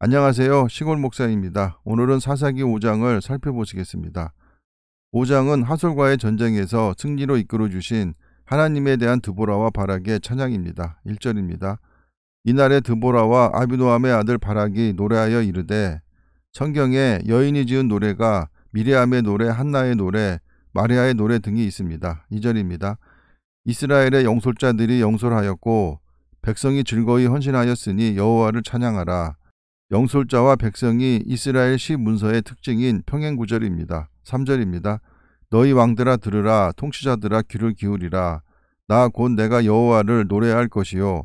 안녕하세요. 시골 목사입니다. 오늘은 사사기 5장을 살펴보시겠습니다. 5장은 하솔과의 전쟁에서 승리로 이끌어 주신 하나님에 대한 드보라와 바락의 찬양입니다. 1절입니다. 이날에 드보라와 아비노함의 아들 바락이 노래하여 이르되 성경에 여인이 지은 노래가 미리암의 노래, 한나의 노래, 마리아의 노래 등이 있습니다. 2절입니다. 이스라엘의 영솔자들이 영솔하였고 백성이 즐거이 헌신하였으니 여호와를 찬양하라. 영솔자와 백성이 이스라엘 시 문서의 특징인 평행구절입니다. 3절입니다. 너희 왕들아 들으라 통치자들아 귀를 기울이라 나 곧 내가 여호와를 노래할 것이요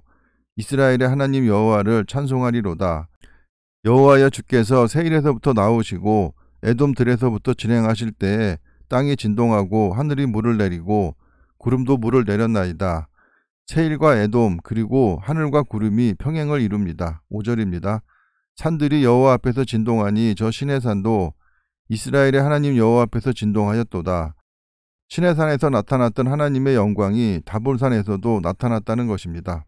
이스라엘의 하나님 여호와를 찬송하리로다 여호와여 주께서 세일에서부터 나오시고 애돔들에서부터 진행하실 때에 땅이 진동하고 하늘이 물을 내리고 구름도 물을 내렸나이다 세일과 애돔 그리고 하늘과 구름이 평행을 이룹니다. 5절입니다. 산들이 여호와 앞에서 진동하니 저 신의 산도 이스라엘의 하나님 여호와 앞에서 진동하였도다. 신의 산에서 나타났던 하나님의 영광이 다볼산에서도 나타났다는 것입니다.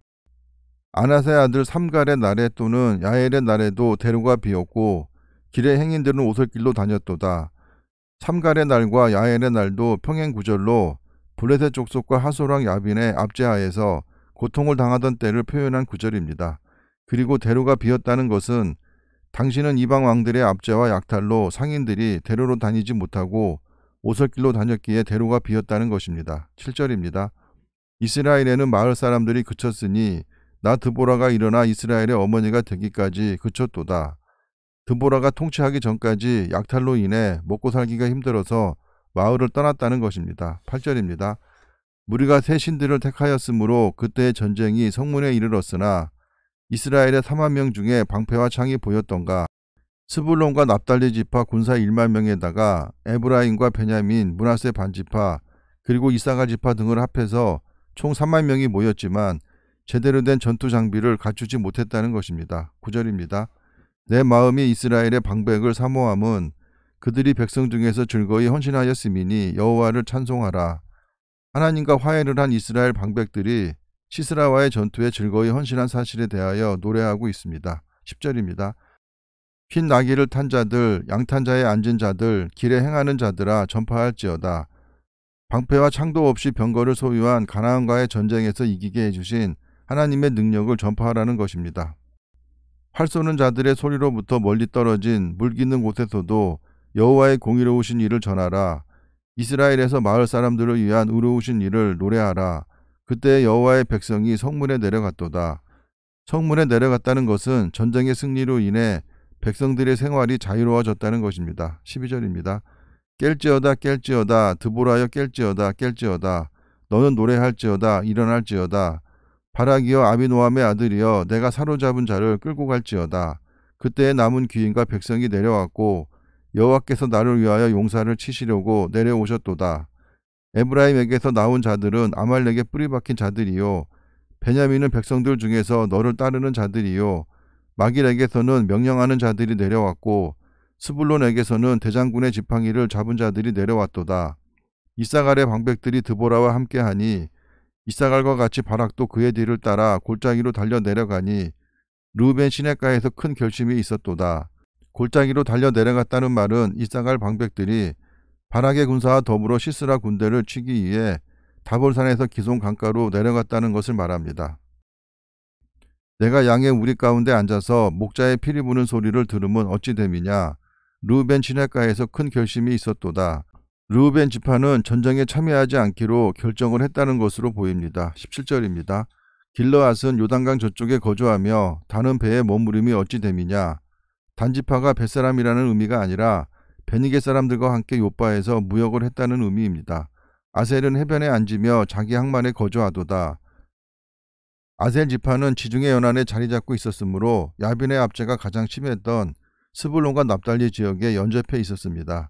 아나세 아들 삼갈의 날에 또는 야엘의 날에도 대로가 비었고 길의 행인들은 오솔길로 다녔도다. 삼갈의 날과 야엘의 날도 평행 구절로 블레셋 족속과 하소랑 야빈의 압제하에서 고통을 당하던 때를 표현한 구절입니다. 그리고 대로가 비었다는 것은 당신은 이방 왕들의 압제와 약탈로 상인들이 대로로 다니지 못하고 오솔길로 다녔기에 대로가 비었다는 것입니다. 7절입니다. 이스라엘에는 마을 사람들이 그쳤으니 나 드보라가 일어나 이스라엘의 어머니가 되기까지 그쳤도다. 드보라가 통치하기 전까지 약탈로 인해 먹고 살기가 힘들어서 마을을 떠났다는 것입니다. 8절입니다. 무리가 새 신들을 택하였으므로 그때의 전쟁이 성문에 이르렀으나 이스라엘의 3만 명 중에 방패와 창이 보였던가 스불론과 납달리 지파 군사 1만 명에다가 에브라임과 베냐민, 문하세 반지파 그리고 이사가 지파 등을 합해서 총 3만 명이 모였지만 제대로 된 전투 장비를 갖추지 못했다는 것입니다. 9절입니다. 내 마음이 이스라엘의 방백을 사모함은 그들이 백성 중에서 즐거이 헌신하였음이니 여호와를 찬송하라. 하나님과 화해를 한 이스라엘 방백들이 시스라와의 전투에 즐거이 헌신한 사실에 대하여 노래하고 있습니다. 10절입니다. 흰 나귀를 탄 자들, 양탄자에 앉은 자들, 길에 행하는 자들아 전파할지어다. 방패와 창도 없이 병거를 소유한 가나안과의 전쟁에서 이기게 해주신 하나님의 능력을 전파하라는 것입니다. 활 쏘는 자들의 소리로부터 멀리 떨어진 물깃는 곳에서도 여호와의 공의로우신 일을 전하라. 이스라엘에서 마을 사람들을 위한 의로우신 일을 노래하라. 그때 여호와의 백성이 성문에 내려갔도다. 성문에 내려갔다는 것은 전쟁의 승리로 인해 백성들의 생활이 자유로워졌다는 것입니다. 12절입니다. 깰지어다 깰지어다 드보라여 깰지어다 깰지어다 너는 노래할지어다 일어날지어다 바라기여 아비노함의 아들이여 내가 사로잡은 자를 끌고 갈지어다 그때 남은 귀인과 백성이 내려왔고 여호와께서 나를 위하여 용사를 치시려고 내려오셨도다 에브라임에게서 나온 자들은 아말렉에 뿌리박힌 자들이요 베냐민은 백성들 중에서 너를 따르는 자들이요 마길에게서는 명령하는 자들이 내려왔고 스불론에게서는 대장군의 지팡이를 잡은 자들이 내려왔도다. 이사갈의 방백들이 드보라와 함께하니 이사갈과 같이 바락도 그의 뒤를 따라 골짜기로 달려 내려가니 루벤 시내가에서 큰 결심이 있었도다. 골짜기로 달려 내려갔다는 말은 이사갈 방백들이 바라게 군사와 더불어 시스라 군대를 치기 위해 다볼산에서 기송 강가로 내려갔다는 것을 말합니다. 내가 양의 우리 가운데 앉아서 목자의 피리 부는 소리를 들으면 어찌 됨이냐. 르우벤 시핵가에서큰 결심이 있었도다. 르우벤 지파는 전쟁에 참여하지 않기로 결정을 했다는 것으로 보입니다. 17절입니다. 길러앗은 요단강 저쪽에 거주하며 다른 배에 머무림이 어찌 됨이냐. 단지파가 뱃사람이라는 의미가 아니라 베니게 사람들과 함께 요바에서 무역을 했다는 의미입니다. 아셀은 해변에 앉으며 자기 항만에 거주하도다. 아셀 지파는 지중해 연안에 자리 잡고 있었으므로 야빈의 압제가 가장 심했던 스불론과 납달리 지역에 연접해 있었습니다.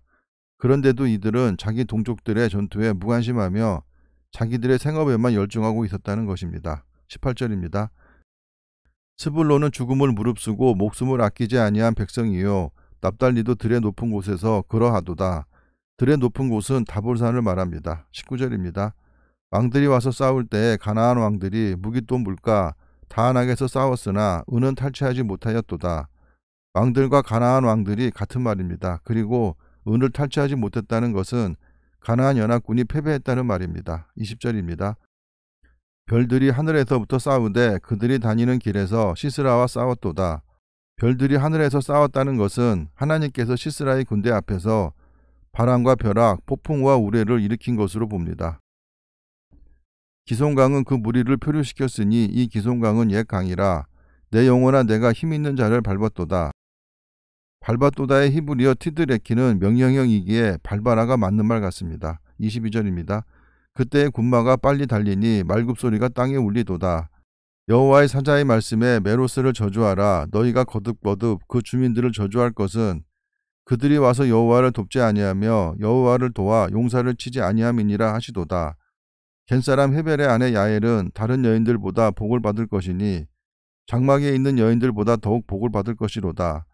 그런데도 이들은 자기 동족들의 전투에 무관심하며 자기들의 생업에만 열중하고 있었다는 것입니다. 18절입니다. 스불론은 죽음을 무릅쓰고 목숨을 아끼지 아니한 백성이요 납달리도 들의 높은 곳에서 그러하도다. 들의 높은 곳은 다볼산을 말합니다. 19절입니다. 왕들이 와서 싸울 때 가나안 왕들이 무기또물까다한하게서 싸웠으나 은은 탈취하지 못하였도다. 왕들과 가나안 왕들이 같은 말입니다. 그리고 은을 탈취하지 못했다는 것은 가나안 연합군이 패배했다는 말입니다. 20절입니다. 별들이 하늘에서부터 싸우되 그들이 다니는 길에서 시스라와 싸웠도다. 별들이 하늘에서 싸웠다는 것은 하나님께서 시스라의 군대 앞에서 바람과 벼락, 폭풍과 우레를 일으킨 것으로 봅니다. 기송강은 그 무리를 표류시켰으니 이 기송강은 옛 강이라 내 영혼아 내가 힘 있는 자를 밟았도다. 밟았도다의 히브리어 티드레키는 명령형이기에 발바라가 맞는 말 같습니다. 22절입니다. 그때의 군마가 빨리 달리니 말굽소리가 땅에 울리도다. 여호와의 사자의 말씀에 메로스를 저주하라 너희가 거듭거듭 그 주민들을 저주할 것은 그들이 와서 여호와를 돕지 아니하며 여호와를 도와 용사를 치지 아니함이니라 하시도다 겐사람 헤벨의 아내 야엘은 다른 여인들보다 복을 받을 것이니 장막에 있는 여인들보다 더욱 복을 받을 것이로다.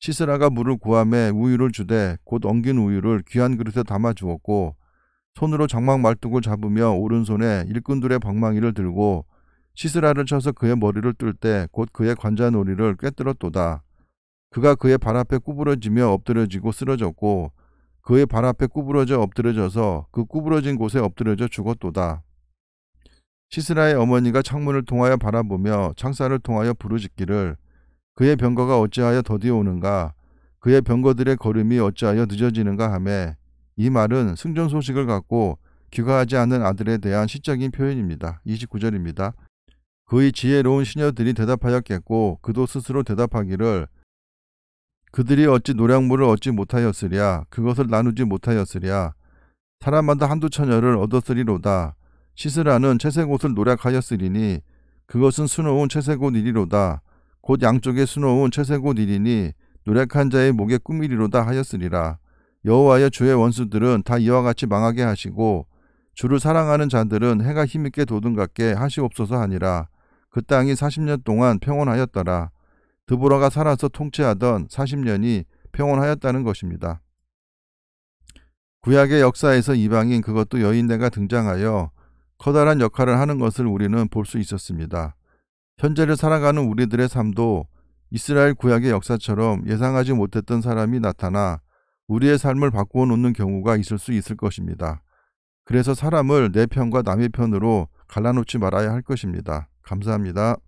시스라가 물을 구함에 우유를 주되 곧 엉긴 우유를 귀한 그릇에 담아 주었고 손으로 장막 말뚝을 잡으며 오른손에 일꾼들의 방망이를 들고 시스라를 쳐서 그의 머리를 뚫 때 곧 그의 관자놀이를 꿰뚫었도다. 그가 그의 발 앞에 구부러지며 엎드려지고 쓰러졌고 그의 발 앞에 구부러져 엎드려져서 그 구부러진 곳에 엎드려져 죽었도다. 시스라의 어머니가 창문을 통하여 바라보며 창살을 통하여 부르짖기를 그의 병거가 어찌하여 더디어 오는가 그의 병거들의 걸음이 어찌하여 늦어지는가 하며 이 말은 승전 소식을 갖고 귀가하지 않은 아들에 대한 시적인 표현입니다. 29절입니다. 그의 지혜로운 시녀들이 대답하였겠고 그도 스스로 대답하기를 그들이 어찌 노량물을 얻지 못하였으랴 그것을 나누지 못하였으랴 사람마다 한두 처녀를 얻었으리로다 시스라는 채색 옷을 노력하였으리니 그것은 수놓은 채색 옷 이리로다 곧 양쪽에 수놓은 채색 옷 이리니 노력한 자의 목에 꾸미리로다 하였으리라 여호와여 주의 원수들은 다 이와 같이 망하게 하시고 주를 사랑하는 자들은 해가 힘있게 도둑 같게 하시옵소서 하니라 그 땅이 40년 동안 평온하였더라. 드보라가 살아서 통치하던 40년이 평온하였다는 것입니다. 구약의 역사에서 이방인 그것도 여인대가 등장하여 커다란 역할을 하는 것을 우리는 볼 수 있었습니다. 현재를 살아가는 우리들의 삶도 이스라엘 구약의 역사처럼 예상하지 못했던 사람이 나타나 우리의 삶을 바꾸어 놓는 경우가 있을 수 있을 것입니다. 그래서 사람을 내 편과 남의 편으로 갈라놓지 말아야 할 것입니다. 감사합니다.